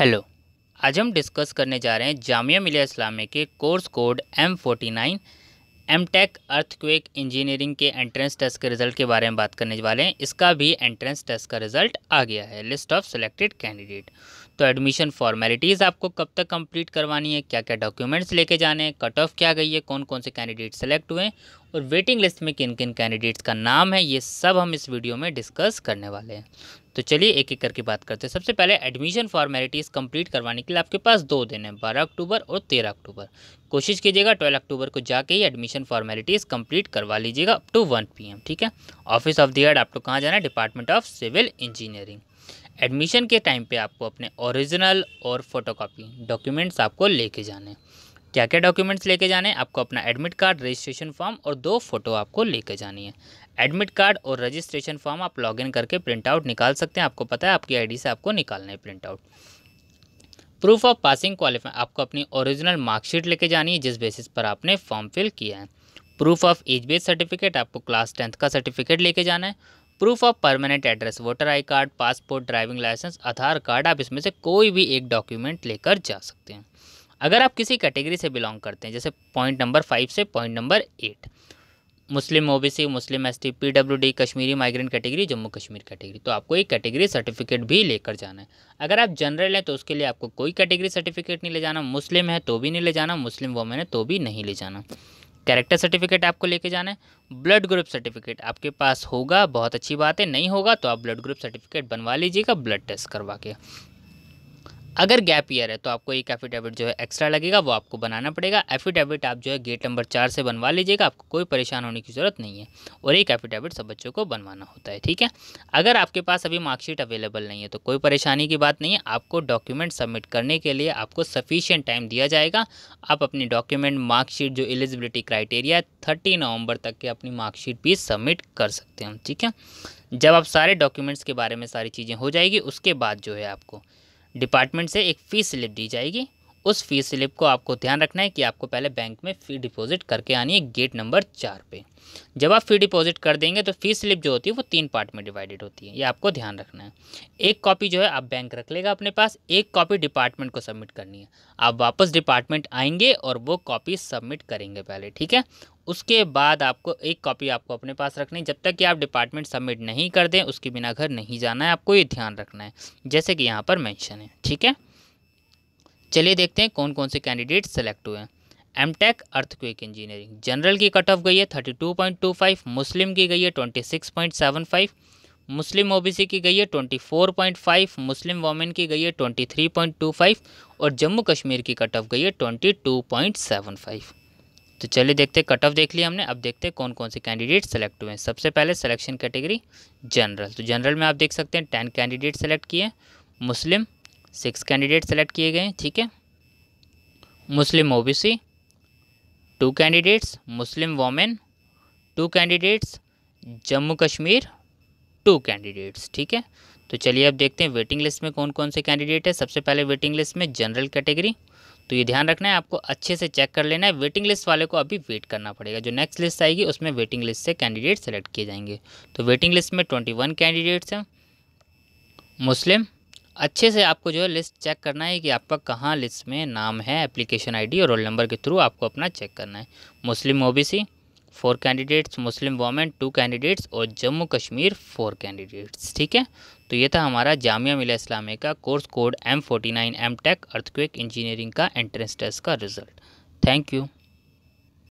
hello आज हम discuss करने जा रहे हैं जामिया मिलिया इस्लामी के course code M forty nine M tech earthquake engineering के एंट्रेंस टेस्ट के रिजल्ट के बारे में बात करने वाले हैं इसका भी एंट्रेंस टेस्ट का रिजल्ट आ गया है लिस्ट ऑफ सिलेक्टेड कैंडिडेट तो एडमिशन फॉर्मेलिटीज़ आपको कब तक कंप्लीट करवानी है क्या क्या डॉक्यूमेंट्स लेके जाने हैं कट ऑफ क्या गई है कौन कौन से कैंडिडेट सेलेक्ट हुए और वेटिंग लिस्ट में किन किन कैंडिडेट्स का नाम है ये सब हम इस वीडियो में डिस्कस करने वाले हैं तो चलिए एक एक करके बात करते हैं सबसे पहले एडमिशन फॉर्मेलिटीज़ कंप्लीट करवाने के लिए आपके पास दो दिन हैं बारह अक्टूबर और तेरह अक्टूबर कोशिश कीजिएगा ट्वेल्व अक्टूबर को जाके ही एडमिशन फॉर्मेलिटीज़ कंप्लीट करवा लीजिएगा अप टू वन पी ठीक है ऑफिस ऑफ द एड आपको कहाँ जाना है department of civil engineering admission के टाइम पर आपको अपने ओरिजिनल और फोटोकॉपी डॉक्यूमेंट्स आपको लेके जाने हैं क्या क्या डॉक्यूमेंट्स लेके जाने हैं आपको अपना एडमिट कार्ड रजिस्ट्रेशन फॉर्म और दो फोटो आपको लेके जानी है एडमिट कार्ड और रजिस्ट्रेशन फॉर्म आप लॉगिन करके प्रिंट आउट निकाल सकते हैं आपको पता है आपकी आईडी से आपको निकालना है print out proof of passing qualify आपको अपनी ओरिजिनल मार्कशीट लेके जानी है जिस बेसिस पर आपने फॉर्म फिल किया है proof of age base certificate आपको क्लास टेंथ का सर्टिफिकेट लेके जाना है proof of permanent address voter I card passport driving licence Aadhaar card आप इसमें से कोई भी एक डॉक्यूमेंट लेकर जा सकते हैं अगर आप किसी कैटेगरी से बिलोंग करते हैं जैसे पॉइंट नंबर फाइव से point number eight Muslim OBC Muslim S T P D Kashmiri migrant category Jammu Kashmir category तो आपको एक कैटेगरी सर्टिफिकेट भी लेकर जाना है अगर आप जनरल हैं तो उसके लिए आपको कोई कैटेगरी सर्टिफिकेट नहीं ले जाना मुस्लिम है तो भी नहीं ले जाना मुस्लिम वोमेन है तो भी नहीं ले जाना कैरेक्टर सर्टिफिकेट आपको लेके जाना है ब्लड ग्रुप सर्टिफिकेट आपके पास होगा बहुत अच्छी बात है नहीं होगा तो आप ब्लड ग्रुप सर्टिफिकेट बनवा लीजिएगा ब्लड टेस्ट करवा के अगर गैप ईयर है तो आपको एक एफिडेविट जो है एक्स्ट्रा लगेगा वो आपको बनाना पड़ेगा एफिडेविट आप जो है गेट नंबर चार से बनवा लीजिएगा आपको कोई परेशान होने की ज़रूरत नहीं है और एक एफिडेविट सब बच्चों को बनवाना होता है ठीक है अगर आपके पास अभी मार्कशीट अवेलेबल नहीं है तो कोई परेशानी की बात नहीं है आपको डॉक्यूमेंट सबमिट करने के लिए आपको सफिशियंट टाइम दिया जाएगा आप अपनी डॉक्यूमेंट मार्कशीट जो एलिजिबिलिटी क्राइटेरिया है थर्टी नवंबर तक के अपनी मार्कशीट भी सबमिट कर सकते हैं ठीक है जब आप सारे डॉक्यूमेंट्स के बारे में सारी चीज़ें हो जाएगी उसके बाद जो है आपको डिपार्टमेंट से एक फ़ीस स्लिप दी जाएगी उस फीस स्लिप को आपको ध्यान रखना है कि आपको पहले बैंक में फ़ी डिपॉजिट करके आनी है गेट नंबर चार पे जब आप फ़ी डिपॉजिट कर देंगे तो फीस स्लिप जो होती है वो तीन पार्ट में डिवाइडेड होती है ये आपको ध्यान रखना है एक कॉपी जो है आप बैंक रख लेगा अपने पास एक कॉपी डिपार्टमेंट को सबमिट करनी है आप वापस डिपार्टमेंट आएंगे और वो कॉपी सबमिट करेंगे पहले ठीक है उसके बाद आपको एक कॉपी आपको अपने पास रखनी जब तक कि आप डिपार्टमेंट सबमिट नहीं कर दें उसके बिना घर नहीं जाना है आपको ये ध्यान रखना है जैसे कि यहाँ पर मैंशन है ठीक है चलिए देखते हैं कौन कौन से कैंडिडेट सेलेक्ट हुए हैं M tech earthquake engineering general की कट ऑफ गई है thirty two point two five Muslim की गई है twenty six point seven five Muslim OBC की गई है twenty four point five Muslim women की गई है twenty three point two five और जम्मू कश्मीर की कट ऑफ गई है twenty two point seven five तो चलिए देखते कट ऑफ देख लिया हमने अब देखते हैं कौन कौन से कैंडिडेट सेलेक्ट हुए हैं सबसे पहले सिलेक्शन कैटेगरी जनरल तो जनरल में आप देख सकते हैं टेन कैंडिडेट सेलेक्ट किए मुस्लिम सिक्स कैंडिडेट सेलेक्ट किए गए ठीक है Muslim OBC two candidates Muslim women two candidates Jammu Kashmir two candidates ठीक है तो चलिए अब देखते हैं वेटिंग लिस्ट में कौन कौन से कैंडिडेट है सबसे पहले वेटिंग लिस्ट में जनरल कैटेगरी तो ये ध्यान रखना है आपको अच्छे से चेक कर लेना है वेटिंग लिस्ट वाले को अभी वेट करना पड़ेगा जो नेक्स्ट लिस्ट आएगी उसमें वेटिंग लिस्ट से कैंडिडेट सेलेक्ट किए जाएंगे तो वेटिंग लिस्ट में ट्वेंटी वन कैंडिडेट्स हैं मुस्लिम अच्छे से आपको जो है लिस्ट चेक करना है कि आपका कहाँ लिस्ट में नाम है एप्लीकेशन आईडी और रोल नंबर के थ्रू आपको अपना चेक करना है Muslim OBC four candidates Muslim women two candidates और जम्मू कश्मीर फोर कैंडिडेट्स ठीक है तो ये था हमारा जामिया मिला इस्लामी का course code M forty nine M tech earthquake engineering का एंट्रेंस टेस्ट का रिजल्ट थैंक यू